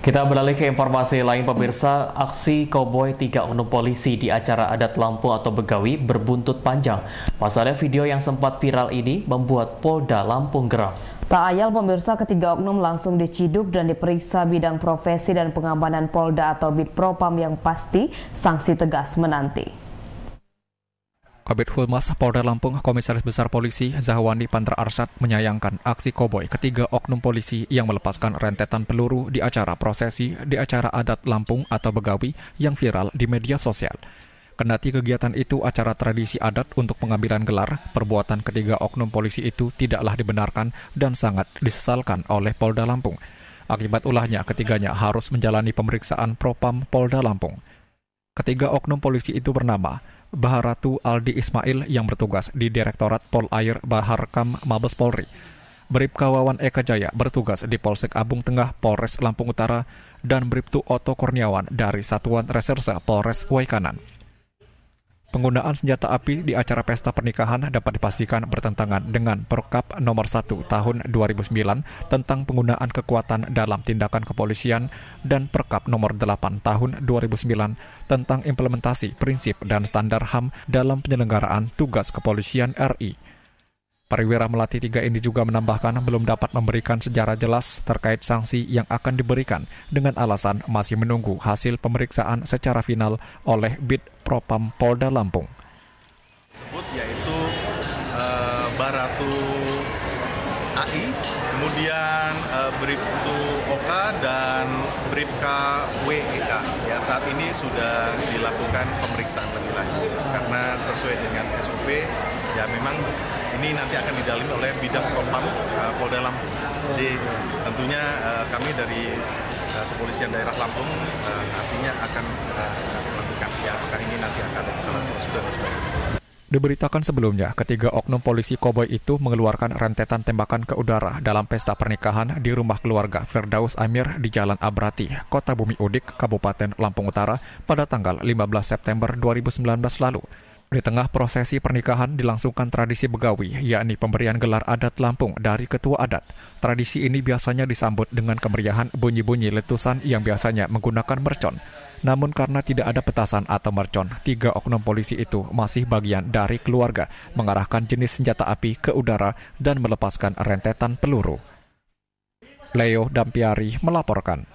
Kita beralih ke informasi lain pemirsa, aksi koboi tiga oknum polisi di acara adat Lampung atau Begawi berbuntut panjang. Pasalnya video yang sempat viral ini membuat Polda Lampung geram. Tak ayal pemirsa ketiga oknum langsung diciduk dan diperiksa bidang profesi dan pengamanan Polda atau Bid Propam yang pasti sanksi tegas menanti. Kabit Humas Polda Lampung Komisaris Besar Polisi Zahwani Pandra Arsad menyayangkan aksi koboi ketiga oknum polisi yang melepaskan rentetan peluru di acara prosesi di acara adat Lampung atau Begawi yang viral di media sosial. Kendati kegiatan itu acara tradisi adat untuk pengambilan gelar, perbuatan ketiga oknum polisi itu tidaklah dibenarkan dan sangat disesalkan oleh Polda Lampung. Akibat ulahnya, ketiganya harus menjalani pemeriksaan Propam Polda Lampung. Ketiga oknum polisi itu bernama Baharatu Aldi Ismail yang bertugas di Direktorat Polair Baharkam Mabes Polri. Bribka Wawan Eka Jaya bertugas di Polsek Abung Tengah Polres Lampung Utara dan Bribtu Oto Kurniawan dari Satuan Reserse Polres Waikanan. Penggunaan senjata api di acara pesta pernikahan dapat dipastikan bertentangan dengan Perkap Nomor 1 Tahun 2009 tentang penggunaan kekuatan dalam tindakan kepolisian dan Perkap Nomor 8 Tahun 2009 tentang implementasi prinsip dan standar HAM dalam penyelenggaraan tugas kepolisian RI. Pariwira Melati 3 ini juga menambahkan belum dapat memberikan sejarah jelas terkait sanksi yang akan diberikan dengan alasan masih menunggu hasil pemeriksaan secara final oleh Bid Propam Polda Lampung. Sebut yaitu uh, Baratu AI, kemudian uh, Bribtu Oka dan Bribka WEK. Ya, saat ini sudah dilakukan pemeriksaan lebih lanjut karena sesuai dengan SOP ya memang ini nanti akan didalami oleh bidang propam uh, Polda Lampung. Jadi tentunya uh, kami dari uh, kepolisian daerah Lampung uh, nantinya akan uh, melakukan ya apakah ini nanti akan ada kesalahan sudah sebagainya. Diberitakan sebelumnya, ketiga oknum polisi koboi itu mengeluarkan rentetan tembakan ke udara dalam pesta pernikahan di rumah keluarga Firdaus Amir di Jalan Abrati, Kota Bumi Udik, Kabupaten Lampung Utara pada tanggal 15 September 2019 lalu. Di tengah prosesi pernikahan dilangsungkan tradisi Begawi, yakni pemberian gelar adat Lampung dari ketua adat. Tradisi ini biasanya disambut dengan kemeriahan bunyi-bunyi letusan yang biasanya menggunakan mercon. Namun karena tidak ada petasan atau mercon, tiga oknum polisi itu masih bagian dari keluarga, mengarahkan jenis senjata api ke udara dan melepaskan rentetan peluru. Leo Dampiari melaporkan.